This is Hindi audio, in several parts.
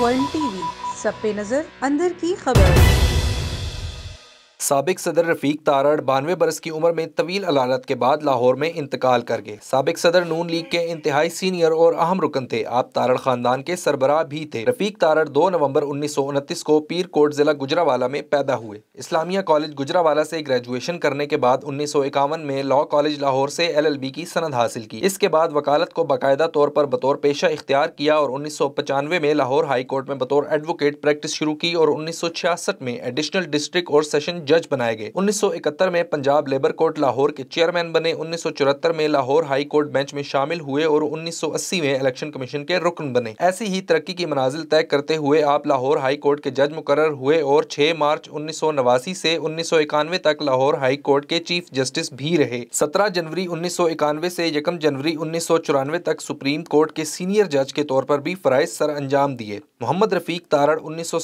वर्ल्ड टीवी सब पे नजर अंदर की खबर सबक सदर रफीक तारड़ बानवे बरस की उम्र में तवील अलालत के बाद लाहौर में इंतकाल कर गए सबक सदर नून लीग के इंतहाई सीनियर और अहम रुकन थे आप तारड़ खानदान के सरबराह भी थे रफीक तारड़ दो नवंबर उन्नीस सौ उनतीस को कोट जिला गुजरावाला में पैदा हुए इस्लामिया कॉलेज गुजरावाला से ग्रेजुएशन करने के बाद उन्नीस सौ इक्यावन में लॉ कॉलेज लाहौर से एल एल बी की सनद हासिल की इसके बाद वकालत को बाकायदा तौर पर बतौर पेशा इख्तियार किया और उन्नीस सौ पचानवे में लाहौर हाईकोर्ट में बतौर एडवोकेट प्रैक्टिस शुरू की और उन्नीस सौ छियासठ में एडिशनल डिस्ट्रिक्ट और सेशन जज जज बनाए गए 1971 में पंजाब लेबर कोर्ट लाहौर के चेयरमैन बने 1974 में लाहौर हाई कोर्ट बेंच में शामिल हुए और 1980 में इलेक्शन कमीशन के रुकन बने ऐसी ही तरक्की की मनाजिल तय करते हुए आप लाहौर हाई कोर्ट के जज मुकर हुए और 6 मार्च उन्नीस से उन्नीस तक लाहौर हाई कोर्ट के चीफ जस्टिस भी रहे सत्रह जनवरी उन्नीस से यकम जनवरी उन्नीस तक सुप्रीम कोर्ट के सीनियर जज के तौर पर भी फराइज सर अंजाम दिए मोहम्मद रफीक तारड़ उन्नीस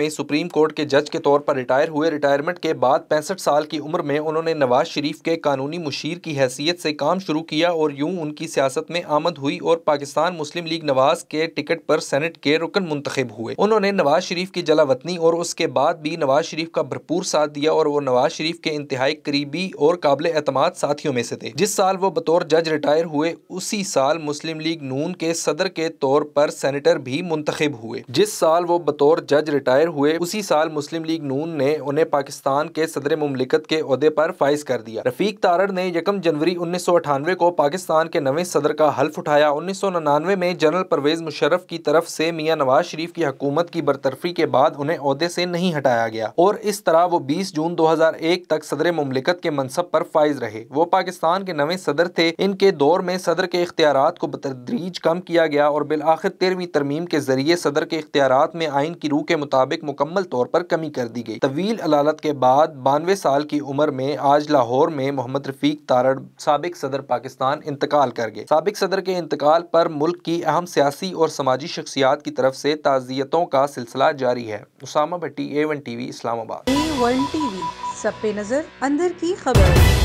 में सुप्रीम कोर्ट के जज के तौर पर रिटायर हुए रिटायरमेंट के के बाद पैंसठ साल की उम्र में उन्होंने नवाज शरीफ के कानूनी मुशीर की हैसियत से काम शुरू किया और यूं उनकी सियासत में आमद हुई और पाकिस्तान मुस्लिम लीग नवाज के टिकट पर सेनेट के रुकन मुंतखब हुए उन्होंने नवाज शरीफ की जलावतनी और उसके बाद भी नवाज शरीफ का भरपूर साथ दिया और वो नवाज शरीफ के इंतहाई करीबी और काबिल अतमाद साथियों में से थे जिस साल वो बतौर जज रिटायर हुए उसी साल मुस्लिम लीग नून के सदर के तौर पर सेनेटर भी मुंतखब हुए जिस साल वो बतौर जज रिटायर हुए उसी साल मुस्लिम लीग नून ने उन्हें पाकिस्तान पाकिस्तान के सदर ममलिकत के अहदे पर फाइज कर दिया रफीक तारड़ ने यकम जनवरी उन्नीस सौ अठानवे को पाकिस्तान के नवे सदर का हल्फ उठाया उन्नीस सौ निन्यानवे में जनरल परवेज मुशरफ की तरफ से मियाँ नवाज शरीफ की हकूमत की बरतरफी के बाद उन्हें अहदे से नहीं हटाया गया और इस तरह वो बीस जून दो हजार एक तक सदर ममलिकत के मनसब पर फाइज रहे वो पाकिस्तान के नवे सदर थे इनके दौर में सदर के इख्तियार को बतदरीज कम किया गया और बिलआखिर तेरहवीं तरमीम के जरिए सदर के इख्तियार में आइन की रूह के मुताबिक मुकम्मल तौर पर कमी कर दी गई तवील अलालत के बाद बाद बानवे साल की उम्र में आज लाहौर में मोहम्मद रफीक तारड़ सबक सदर पाकिस्तान इंतकाल कर गए सबक सदर के इंतकाल पर मुल्क की अहम सियासी और समाजी शख्सियात की तरफ से ताज़ियतों का सिलसिला जारी है Usama Bhatti A one T V Islamabad A one T V सब पे नज़र अंदर की खबर